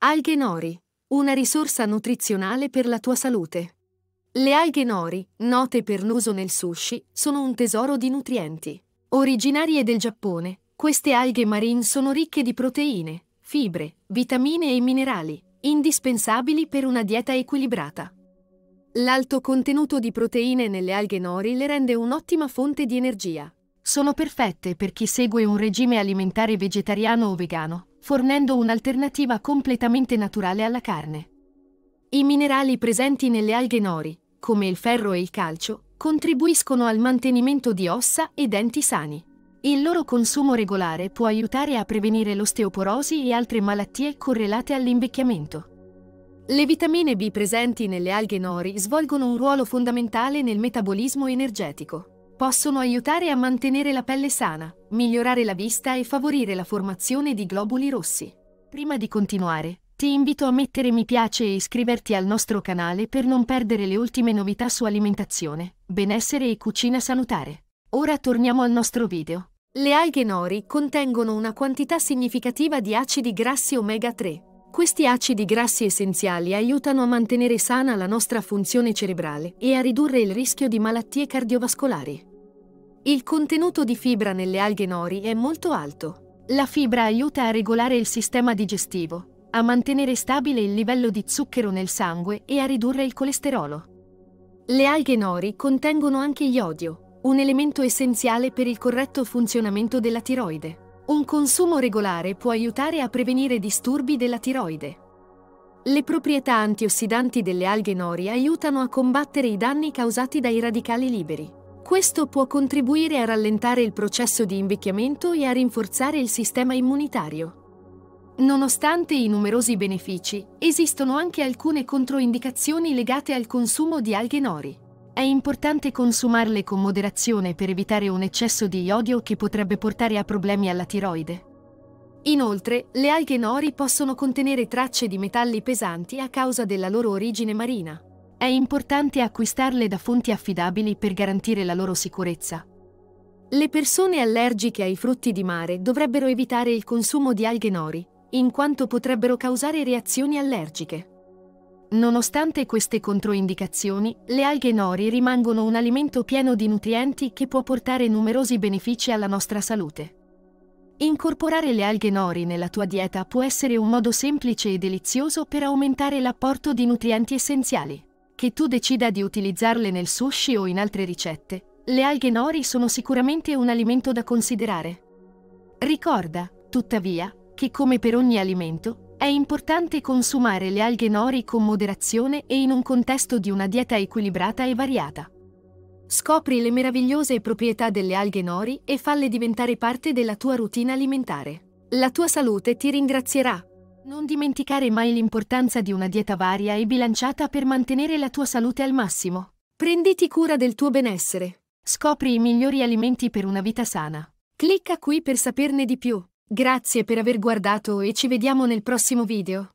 Alghe nori. Una risorsa nutrizionale per la tua salute. Le alghe nori, note per l'uso nel sushi, sono un tesoro di nutrienti. Originarie del Giappone, queste alghe marine sono ricche di proteine, fibre, vitamine e minerali, indispensabili per una dieta equilibrata. L'alto contenuto di proteine nelle alghe nori le rende un'ottima fonte di energia. Sono perfette per chi segue un regime alimentare vegetariano o vegano fornendo un'alternativa completamente naturale alla carne. I minerali presenti nelle alghe nori, come il ferro e il calcio, contribuiscono al mantenimento di ossa e denti sani. Il loro consumo regolare può aiutare a prevenire l'osteoporosi e altre malattie correlate all'invecchiamento. Le vitamine B presenti nelle alghe nori svolgono un ruolo fondamentale nel metabolismo energetico possono aiutare a mantenere la pelle sana, migliorare la vista e favorire la formazione di globuli rossi. Prima di continuare, ti invito a mettere mi piace e iscriverti al nostro canale per non perdere le ultime novità su alimentazione, benessere e cucina salutare. Ora torniamo al nostro video. Le alghe nori contengono una quantità significativa di acidi grassi omega 3. Questi acidi grassi essenziali aiutano a mantenere sana la nostra funzione cerebrale e a ridurre il rischio di malattie cardiovascolari. Il contenuto di fibra nelle alghe nori è molto alto. La fibra aiuta a regolare il sistema digestivo, a mantenere stabile il livello di zucchero nel sangue e a ridurre il colesterolo. Le alghe nori contengono anche iodio, un elemento essenziale per il corretto funzionamento della tiroide. Un consumo regolare può aiutare a prevenire disturbi della tiroide. Le proprietà antiossidanti delle alghe nori aiutano a combattere i danni causati dai radicali liberi. Questo può contribuire a rallentare il processo di invecchiamento e a rinforzare il sistema immunitario. Nonostante i numerosi benefici, esistono anche alcune controindicazioni legate al consumo di alghe nori. È importante consumarle con moderazione per evitare un eccesso di iodio che potrebbe portare a problemi alla tiroide. Inoltre, le alghe nori possono contenere tracce di metalli pesanti a causa della loro origine marina. È importante acquistarle da fonti affidabili per garantire la loro sicurezza. Le persone allergiche ai frutti di mare dovrebbero evitare il consumo di alghe nori, in quanto potrebbero causare reazioni allergiche. Nonostante queste controindicazioni, le alghe nori rimangono un alimento pieno di nutrienti che può portare numerosi benefici alla nostra salute. Incorporare le alghe nori nella tua dieta può essere un modo semplice e delizioso per aumentare l'apporto di nutrienti essenziali. Che tu decida di utilizzarle nel sushi o in altre ricette, le alghe nori sono sicuramente un alimento da considerare. Ricorda, tuttavia, che come per ogni alimento, è importante consumare le alghe nori con moderazione e in un contesto di una dieta equilibrata e variata. Scopri le meravigliose proprietà delle alghe nori e falle diventare parte della tua routine alimentare. La tua salute ti ringrazierà. Non dimenticare mai l'importanza di una dieta varia e bilanciata per mantenere la tua salute al massimo. Prenditi cura del tuo benessere. Scopri i migliori alimenti per una vita sana. Clicca qui per saperne di più. Grazie per aver guardato e ci vediamo nel prossimo video.